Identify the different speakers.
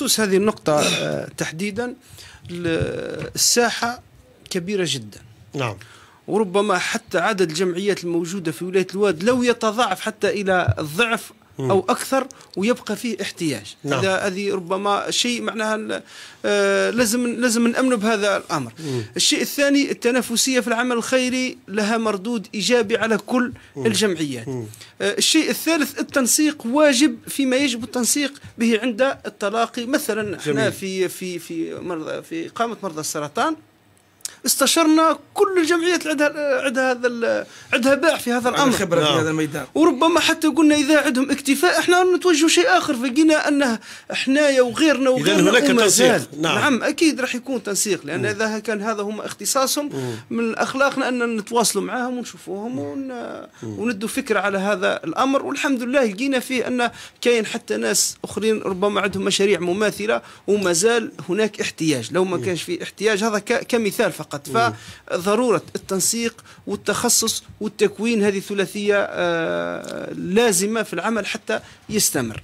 Speaker 1: تخص هذه النقطة آه، تحديدا الساحة كبيرة جدا نعم وربما حتى عدد الجمعيات الموجودة في ولاية الواد لو يتضاعف حتى إلى الضعف او اكثر ويبقى فيه احتياج نعم. هذا هذه ربما شيء معناها آه، لازم لازم نامنوا بهذا الامر مم. الشيء الثاني التنافسيه في العمل الخيري لها مردود ايجابي على كل مم. الجمعيات مم. آه، الشيء الثالث التنسيق واجب فيما يجب التنسيق به عند التلاقي مثلا جميل. احنا في في في مرضى في اقامه مرضى السرطان استشرنا كل الجمعيات عندها عندها هذا عندها باع في هذا الامر خبره في نعم. هذا الميدان وربما حتى قلنا اذا عندهم اكتفاء احنا نتوجه شيء اخر فلقينا انه حنايا وغيرنا وغيرنا هناك تنسيق نعم. نعم اكيد راح يكون تنسيق لان اذا كان هذا هم اختصاصهم مم. من اخلاقنا ان نتواصلوا معاهم ونشوفوهم ون... وندوا فكره على هذا الامر والحمد لله لقينا فيه ان كاين حتى ناس اخرين ربما عندهم مشاريع مماثله وما زال هناك احتياج لو ما كانش في احتياج هذا ك... كمثال فقط فقط فضرورة التنسيق والتخصص والتكوين هذه الثلاثية آه، لازمة في العمل حتى يستمر